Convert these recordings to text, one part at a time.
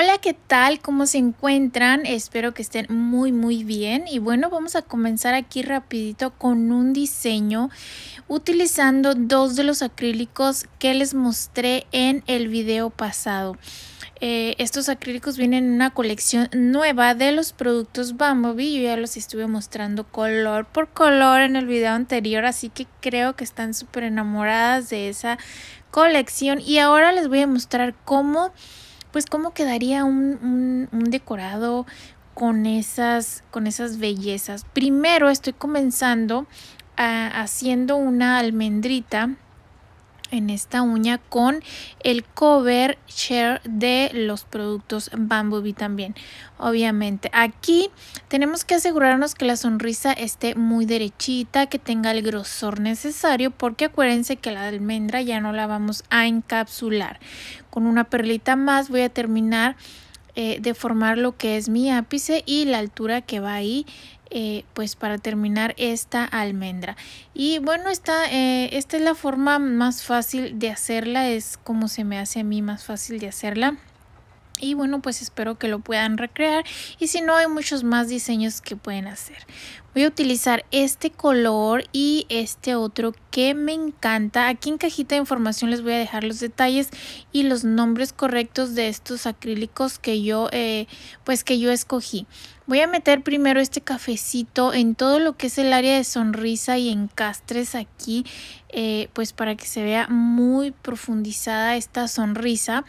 Hola, ¿qué tal? ¿Cómo se encuentran? Espero que estén muy muy bien y bueno, vamos a comenzar aquí rapidito con un diseño utilizando dos de los acrílicos que les mostré en el video pasado. Eh, estos acrílicos vienen en una colección nueva de los productos Bumblebee. Yo ya los estuve mostrando color por color en el video anterior, así que creo que están súper enamoradas de esa colección. Y ahora les voy a mostrar cómo pues cómo quedaría un, decorado con esas, con esas bellezas. Primero estoy comenzando a, haciendo una almendrita en esta uña con el cover share de los productos Bambubi también. Obviamente, aquí tenemos que asegurarnos que la sonrisa esté muy derechita, que tenga el grosor necesario, porque acuérdense que la almendra ya no la vamos a encapsular. Con una perlita más voy a terminar eh, de formar lo que es mi ápice y la altura que va ahí eh, pues para terminar esta almendra y bueno esta, eh, esta es la forma más fácil de hacerla es como se me hace a mí más fácil de hacerla y bueno, pues espero que lo puedan recrear. Y si no, hay muchos más diseños que pueden hacer. Voy a utilizar este color y este otro que me encanta. Aquí en cajita de información les voy a dejar los detalles y los nombres correctos de estos acrílicos que yo, eh, pues que yo escogí. Voy a meter primero este cafecito en todo lo que es el área de sonrisa y encastres aquí, eh, pues para que se vea muy profundizada esta sonrisa.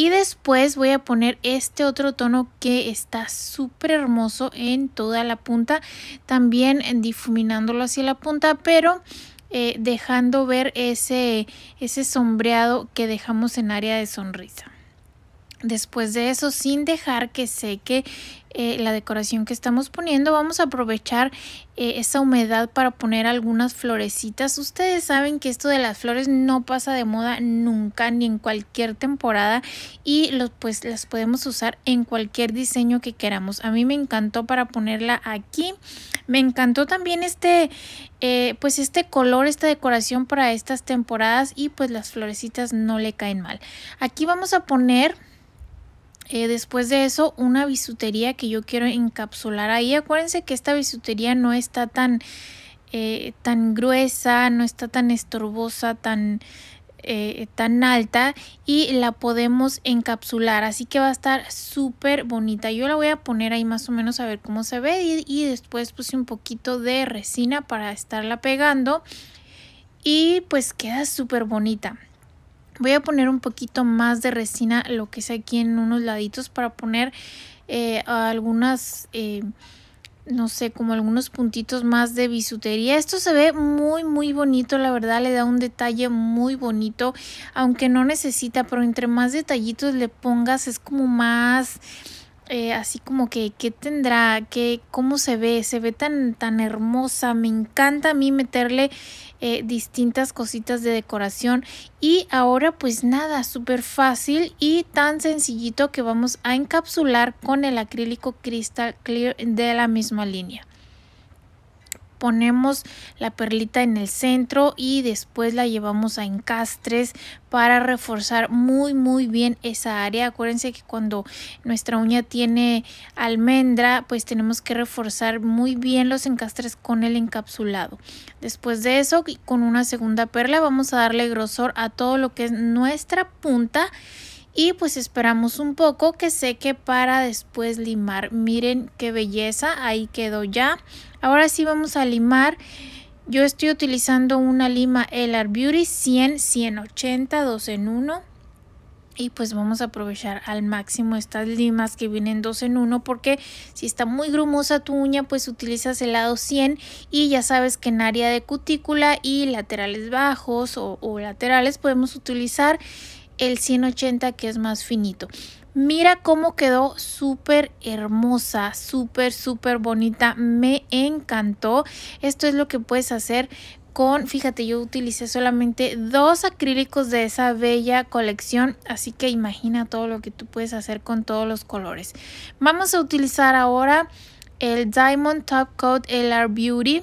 Y después voy a poner este otro tono que está súper hermoso en toda la punta. También difuminándolo hacia la punta, pero eh, dejando ver ese, ese sombreado que dejamos en área de sonrisa. Después de eso, sin dejar que seque eh, la decoración que estamos poniendo. Vamos a aprovechar eh, esa humedad para poner algunas florecitas. Ustedes saben que esto de las flores no pasa de moda nunca ni en cualquier temporada y pues las podemos usar en cualquier diseño que queramos. A mí me encantó para ponerla aquí. Me encantó también este, eh, pues este color, esta decoración para estas temporadas y pues las florecitas no le caen mal. Aquí vamos a poner eh, después de eso, una bisutería que yo quiero encapsular ahí. Acuérdense que esta bisutería no está tan, eh, tan gruesa, no está tan estorbosa, tan, eh, tan alta y la podemos encapsular. Así que va a estar súper bonita. Yo la voy a poner ahí más o menos a ver cómo se ve y después puse un poquito de resina para estarla pegando. Y pues queda súper bonita. Voy a poner un poquito más de resina, lo que es aquí en unos laditos para poner eh, algunas, eh, no sé, como algunos puntitos más de bisutería. Esto se ve muy, muy bonito, la verdad, le da un detalle muy bonito, aunque no necesita, pero entre más detallitos le pongas es como más eh, así como que qué tendrá, cómo se ve, se ve tan tan hermosa, me encanta a mí meterle eh, distintas cositas de decoración y ahora pues nada, súper fácil y tan sencillito que vamos a encapsular con el acrílico Crystal Clear de la misma línea ponemos la perlita en el centro y después la llevamos a encastres para reforzar muy muy bien esa área acuérdense que cuando nuestra uña tiene almendra pues tenemos que reforzar muy bien los encastres con el encapsulado después de eso con una segunda perla vamos a darle grosor a todo lo que es nuestra punta y pues esperamos un poco que seque para después limar. Miren qué belleza, ahí quedó ya. Ahora sí vamos a limar. Yo estoy utilizando una lima Elar Beauty 100, 180, 2 en 1. Y pues vamos a aprovechar al máximo estas limas que vienen 2 en 1 porque si está muy grumosa tu uña pues utilizas el lado 100 y ya sabes que en área de cutícula y laterales bajos o laterales podemos utilizar el 180 que es más finito. Mira cómo quedó súper hermosa, súper, súper bonita. Me encantó. Esto es lo que puedes hacer con, fíjate, yo utilicé solamente dos acrílicos de esa bella colección. Así que imagina todo lo que tú puedes hacer con todos los colores. Vamos a utilizar ahora el Diamond Top Coat LR Beauty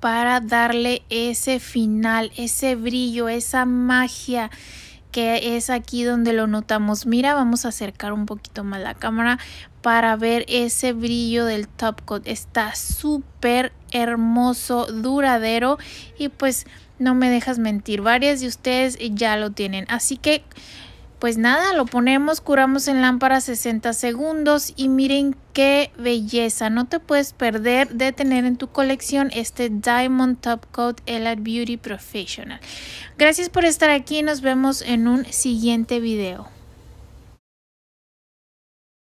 para darle ese final, ese brillo, esa magia que es aquí donde lo notamos. Mira, vamos a acercar un poquito más la cámara para ver ese brillo del top coat. Está súper hermoso, duradero y pues no me dejas mentir, varias de ustedes ya lo tienen. Así que pues nada, lo ponemos, curamos en lámpara 60 segundos y miren qué belleza. No te puedes perder de tener en tu colección este Diamond Top Coat Elad Beauty Professional. Gracias por estar aquí, y nos vemos en un siguiente video.